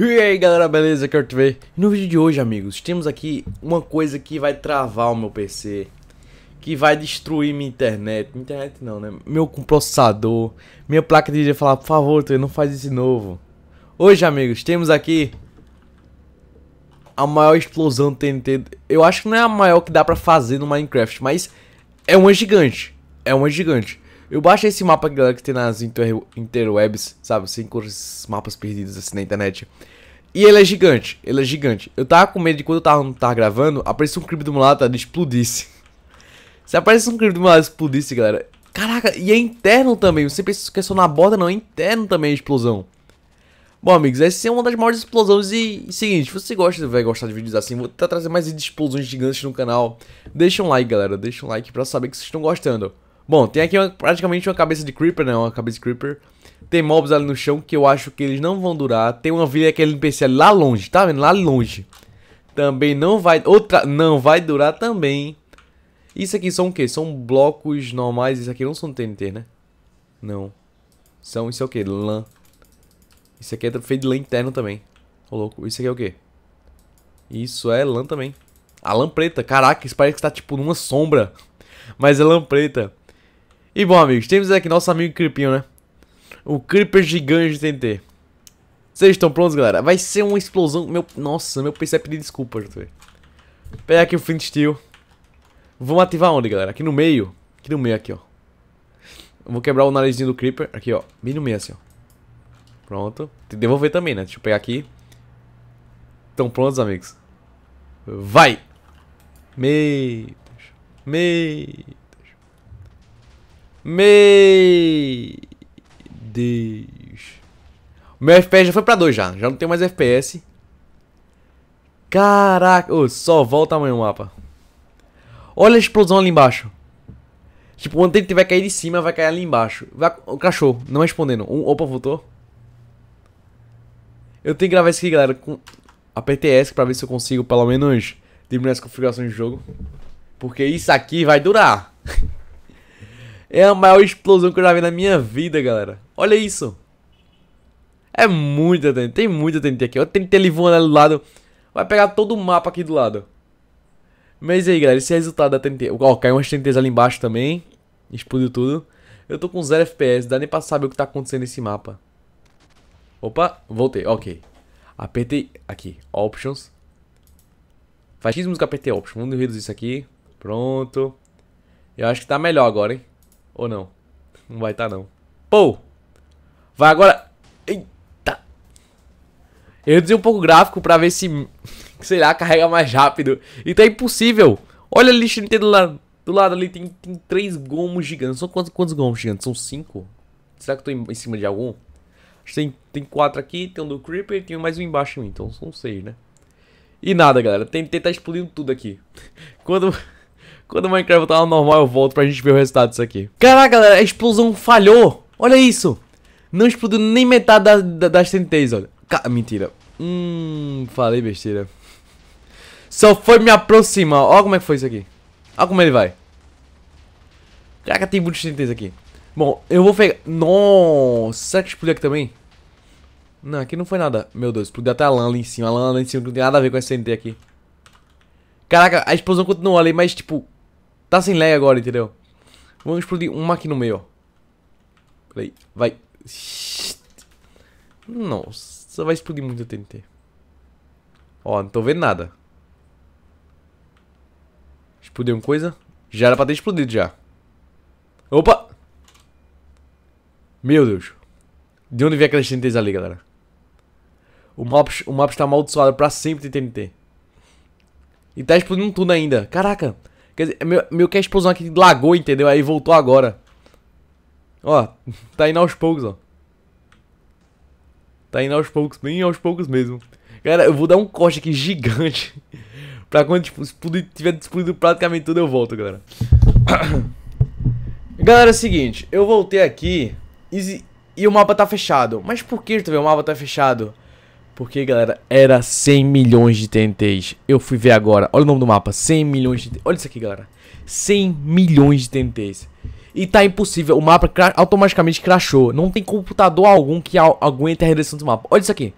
E aí galera, beleza? quer te ver No vídeo de hoje, amigos, temos aqui uma coisa que vai travar o meu PC, que vai destruir minha internet, internet não, né? Meu processador, minha placa de vídeo falar, por favor, tu não faz isso de novo. Hoje, amigos, temos aqui a maior explosão do TNT. Eu acho que não é a maior que dá pra fazer no Minecraft, mas é uma gigante. É uma gigante. Eu baixo esse mapa, galera, que tem nas inter interwebs, sabe? Sem esses mapas perdidos assim na internet. E ele é gigante, ele é gigante. Eu tava com medo de quando eu tava, tava gravando, aparecer um creep do mulato e ele explodisse. Se aparece um creep do mulato e explodisse, galera. Caraca, e é interno também. Você pensa que é só na borda, não. É interno também a explosão. Bom, amigos, essa é uma das maiores explosões e, seguinte, se você gosta, vai gostar de vídeos assim, vou tentar trazer mais de explosões gigantes no canal. Deixa um like, galera, deixa um like pra saber que vocês estão gostando. Bom, tem aqui uma, praticamente uma cabeça de Creeper, né? Uma cabeça de Creeper. Tem mobs ali no chão que eu acho que eles não vão durar. Tem uma vila aquele é NPC ali lá longe, tá vendo? Lá longe. Também não vai... Outra... Não vai durar também. Isso aqui são o quê? São blocos normais. Isso aqui não são TNT, né? Não. São... Isso é o quê? Lã. Isso aqui é feito de lã interno também. Ô, louco. Isso aqui é o quê? Isso é lã também. A lã preta. Caraca, isso parece que tá, tipo, numa sombra. Mas é lã preta. E bom, amigos, temos aqui nosso amigo Creepinho, né? O Creeper gigante de TNT. Vocês estão prontos, galera? Vai ser uma explosão. Meu... Nossa, meu PC é pedir desculpa, gente. Pega aqui o Flint Steel. Vamos ativar onde, galera? Aqui no meio. Aqui no meio, aqui, ó. Vou quebrar o narizinho do Creeper. Aqui, ó. Bem no meio, assim, ó. Pronto. Devolver também, né? Deixa eu pegar aqui. Estão prontos, amigos? Vai! meio meio meu Deus. Meu FPS já foi pra 2 já. Já não tem mais FPS. Caraca. Oh, só volta amanhã o mapa. Olha a explosão ali embaixo. Tipo, quando ele tiver cair de cima, vai cair ali embaixo. Vai... O cachorro, não respondendo. Um... Opa, voltou. Eu tenho que gravar isso aqui, galera, com a PTS pra ver se eu consigo, pelo menos, diminuir as configurações do jogo. Porque isso aqui vai durar. É a maior explosão que eu já vi na minha vida, galera. Olha isso. É muita TNT. Tem muita TNT aqui. Olha o TNT ali voando ali do lado. Vai pegar todo o mapa aqui do lado. Mas aí, galera, esse é o resultado da TNT. Ó, caiu umas TNTs ali embaixo também. Explodiu tudo. Eu tô com 0 FPS, dá nem pra saber o que tá acontecendo nesse mapa. Opa, voltei, ok. Apertei aqui, Options. Faz X música, apertei Options. Vamos reduzir isso aqui. Pronto. Eu acho que tá melhor agora, hein? Ou não? Não vai estar, tá, não. pô Vai agora... Eita! Eu reduzi um pouco o gráfico pra ver se... Sei lá, carrega mais rápido. Então é impossível. Olha a lista Nintendo lá. Do lado ali tem, tem três gomos gigantes. São quantos, quantos gomos gigantes? São cinco? Será que eu tô em, em cima de algum? Tem, tem quatro aqui, tem um do Creeper e tem mais um embaixo em mim. Então são seis, né? E nada, galera. Tem, que tentar tá explodindo tudo aqui. Quando... Quando o Minecraft voltar ao normal, eu volto pra gente ver o resultado disso aqui. Caraca, galera, a explosão falhou. Olha isso. Não explodiu nem metade da, da, das TNTs, olha. Ca mentira. Hum, falei besteira. Só foi me aproximar. Olha como é que foi isso aqui. Olha como ele vai. Caraca, tem muitos TNTs aqui. Bom, eu vou pegar... Nossa, será que explodiu aqui também? Não, aqui não foi nada. Meu Deus, explodiu até a lã ali em cima. A lã ali em cima não tem nada a ver com essa TNT aqui. Caraca, a explosão continuou ali, mas tipo... Tá sem lag agora, entendeu? Vamos explodir uma aqui no meio, ó. Peraí, vai. Nossa, vai explodir muito o TNT. Ó, não tô vendo nada. Explodiu uma coisa? Já era pra ter explodido já. Opa! Meu Deus. De onde vem aquelas TNTs ali, galera? O mapa, o mapa está amaldiçoado pra sempre de TNT. E tá explodindo tudo ainda. Caraca, Quer dizer, meu, meu que é a explosão aqui lagou, entendeu? Aí voltou agora. Ó, tá indo aos poucos, ó. Tá indo aos poucos, bem aos poucos mesmo. Cara, eu vou dar um corte aqui gigante. pra quando tipo, tiver explodido praticamente tudo, eu volto, galera. galera, é o seguinte. Eu voltei aqui e, e o mapa tá fechado. Mas por que, tu vê, o mapa tá fechado? Porque, galera, era 100 milhões de TNTs. Eu fui ver agora. Olha o nome do mapa. 100 milhões de... Olha isso aqui, galera. 100 milhões de TNTs. E tá impossível. O mapa cra... automaticamente crashou. Não tem computador algum que aguente a resolução do mapa. Olha isso aqui.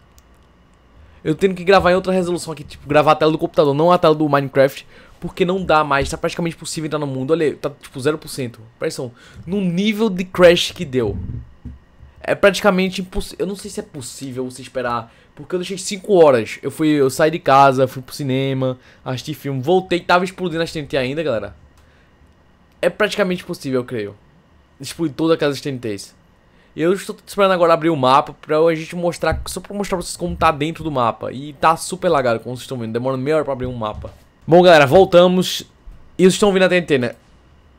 Eu tenho que gravar em outra resolução aqui. Tipo, gravar a tela do computador, não a tela do Minecraft. Porque não dá mais. Tá praticamente impossível entrar no mundo. Olha, tá tipo 0%. Pressão. No nível de crash que deu é praticamente impossível. Eu não sei se é possível você esperar. Porque eu deixei 5 horas. Eu fui, eu saí de casa, fui pro cinema, assisti filme, voltei, tava explodindo as TNT ainda, galera. É praticamente possível, eu creio. Explodir toda a casa das TNTs. Eu estou esperando agora abrir o mapa pra a gente mostrar, só pra mostrar pra vocês como tá dentro do mapa. E tá super lagado, como vocês estão vendo. Demora meia hora pra abrir um mapa. Bom, galera, voltamos. vocês estão vindo a TNT, né?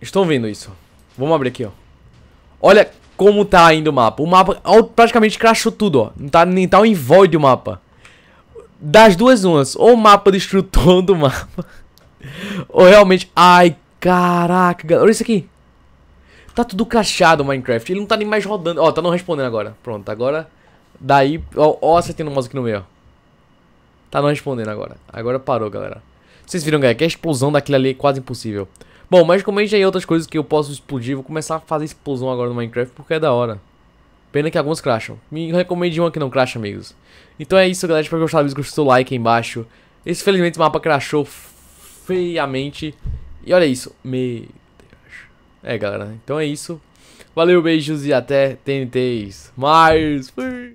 Estão vendo isso. Vamos abrir aqui, ó. Olha, como tá ainda o mapa. O mapa praticamente crashou tudo, ó. Não tá nem tá em void o mapa. Das duas umas, ou o mapa destruiu todo o mapa, ou realmente... Ai, caraca, galera. Olha isso aqui. Tá tudo crachado o Minecraft. Ele não tá nem mais rodando. Ó, tá não respondendo agora. Pronto, agora... Daí... Ó, ó acertando o mouse aqui no meio, ó. Tá não respondendo agora. Agora parou, galera. Vocês viram, galera, que a explosão daquilo ali é quase impossível. Bom, mas comente aí outras coisas que eu posso explodir. Vou começar a fazer explosão agora no Minecraft porque é da hora. Pena que alguns crasham. Me recomende uma que não crasha, amigos. Então é isso, galera. Espero que gostaram do vídeo. Gostou, like aí embaixo. Esse, felizmente, o mapa crashou feiamente. E olha isso. Meu Deus. É, galera. Então é isso. Valeu, beijos e até TNTs. Mais. Fui.